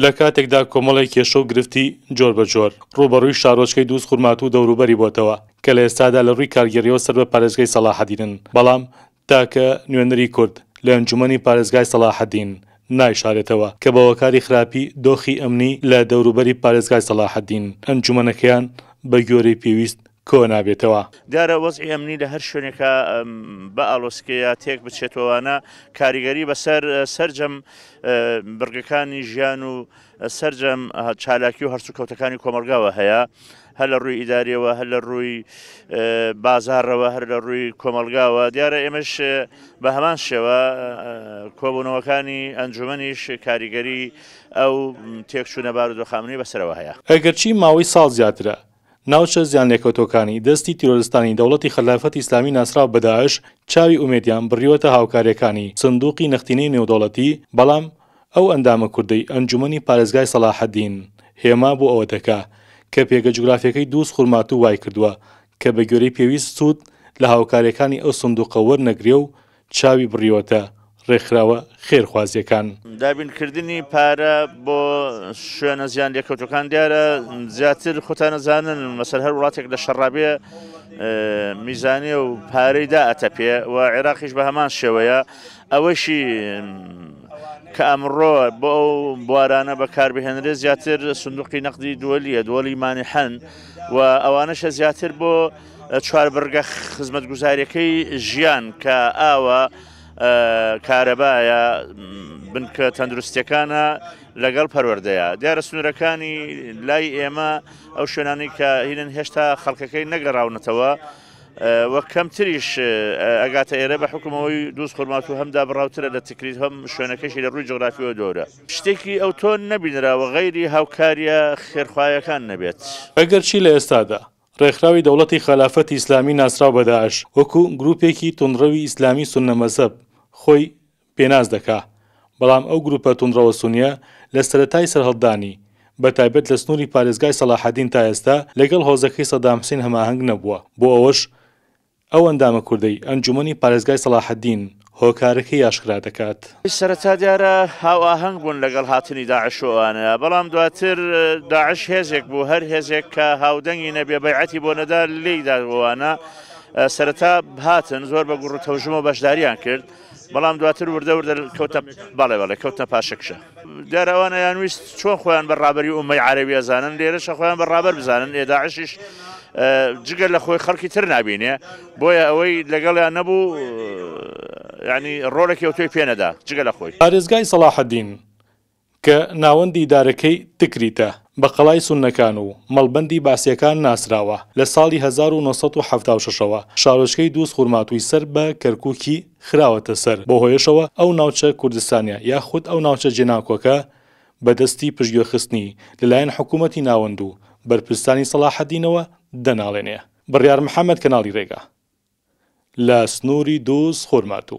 لە کاتێکدا کۆمەڵی کێشە و گرفتی جۆر بەجۆر ڕوبەڕووی شارۆچکەی دووست خوورمات و دەوروبەری بۆتەوە کە لە ئێستادا لە ڕووی کارگەریەوە سەر بە پارێزگای سەلاحەدینن بەڵام تاکە نوێنەری کورد لە ئەنجومی پارێزگای سەلاحەدین نایشارێتەوە کە بەوەکاری خراپی دۆخی ئەمنی لە دەوروبەری پارێزگای سەلاحەدین ئەنجومەنەکەیان بە گۆرەی پێویست کۆ نابێتەوە دیارە وەزی ئەمنی لە هەر شوێنێکە بە ئالۆسکەیە تێک بچێتەوەوانە کاریگەری بەسەر سرجەم برگەکانی ژیان و سرجەم چالاکی و هەرچوو کەوتەکانی کۆمەلگاوە هەیە هەر لە ڕووی ئیداریەوە هەر لە ڕووی بازارەوە هەر لە ڕووی کۆمەلگاوە دیارە ئێمەش بە هەمان شێوە کۆبوونەوەکانی ئەنجومەنیش کاریگەری ئەو تێکچوونە بارودۆخامنی بەسەرەوە هەیە ئەگەرچی ماوەی ساڵ زیاترە ناوچە زیان لێکەوتەکانی دەستی تیرۆستانی دەوڵەتی خلافەت ئیسلامی ناسرا بەداعش چاوی ئومێدیان بڕیوەتە هاوکارەکانی سندوقی نەختینەی نێودەوڵەتی بەڵام ئەو ئەندامە کوردەی ئەنجومی پارێزگای سەلاحەدین هێما بۆ ئەوە دەکا کە پێگە جوگرافیەکەی دووس خوورمات و وای کردووە کە بە گوێرەی پێویست سوود لە هاوکارەکانی ئەو سندوقەوەر نەگرێ و چاوی بڕیوەتە ڕێکخراوە خێرخوازیەکان دابینکردنی پارە بۆ شوێنە زیان لێکەوتەکان دیارە زیاتر خۆتان نەزانن مەسەر هەر وڵاتێک لە شەڕابێ میزانێ و پارەیدا ئەتە پێ و عێراقیش بە هەمان شێوەیە ئەوەشی کە ئەمڕۆ بۆ ئەو بوارانە بەکاربهێنرێ زیاتر سندوقی نەقدی دووەلیە دووەلیمانی هەن و ئەوانەشە زیاتر بۆ چواربرگە خزمەت گوزاریەکەی ژیان کە ئاوە کارەبایە بنکە تەندروستیەکانە لەگەڵ پەروەردەیە دیارە سنوورەکانی لای ئێمە ئەو شوێنانی کە هینن هێشتا خەڵکەکەی نەگەڕاونەتەوە وەک کەمتریش ئەگاتە ئێرە بە حکومەوەی دووست خورمات و هەمدا بڕاوترە لە تکریت هەم شوێنەکەشی لە ڕووی جغرافیەوە دۆرە شتێکی ئەو تۆن نەبینراوە غەیری هاوکاریە خێرخوایەکان نەبێت ئەگەر چی لە ئێستادا ڕێکخراوی دەوڵەتی خلافەتی ئیسلامی ناسرااو بەداعش وەکو گروپێکی تونڕەوی ئیسلامی سنەمەزەب خۆی پێناز دەکا بەڵام ئەو گروپە تونڕەوە سونیە لە سەتای سەرهڵدانی بە تایبەت لە سنووری پارێزگای سەلاحدین تا ئێستا لەگەڵ هۆزەکەی سەدامسین هەماهنگ نەبووە بۆ ئەوەش ئەو ئەندامە کوردەی ئەنجومی پارێزگای سەلاحدین هۆکارەکەی یاشکرا دەکات سەرەتا دیارە هاواهنگ بوون لەگەڵ هاتنی داعشۆوانە بەڵام دواتر داعش هێزێک بوو هەر هێزێک کە هاودەنگی نەبێ بەعەتی بۆ نەدا لی داوانە سەرەتا هاتن زۆر بە گوڕ تەژمە بەشداریان کرد. بەڵام دواتر وردە وردە کەوتە بەڵێ بەڵێ کەوتە پاشەکشە دەرەوانە یانویست چۆن خۆیان بەڕابری ومەی عربی ئەزانن لێرەشە خۆیان بەڕابەر بزانن ئێداعشیش جگەر لە خۆی خەڵکی تر نبینێ بۆیە ئەوەی لەگەڵیان نەبوو ینی ڕۆلێکی ئەو توی پێنەدا جگە لە خۆی ئارێزگای سەلاحەدین کە ناوەندی دارەکەی تکریتە بە قەڵای سونەکان و مەڵبندی باسیەکان ناسراوە لە ساڵی 1976ەوە شارۆچکەی دووس خوورماتوی سەر بە کەرکووکی خراوەتە سەر بۆ هۆیشەوە ئەو ناوچە کوردستانیا یاخود ئەو ناوچە جێناکۆکە بەدەستی پشتگوێخستنی لەلایەن حکوومەتی ناوەند و بەرپرستانی سەلاحەدینەوە دەناڵێنێ بڕیار محەممەد کەناڵی ڕێگە لسنوری دوز خورماتو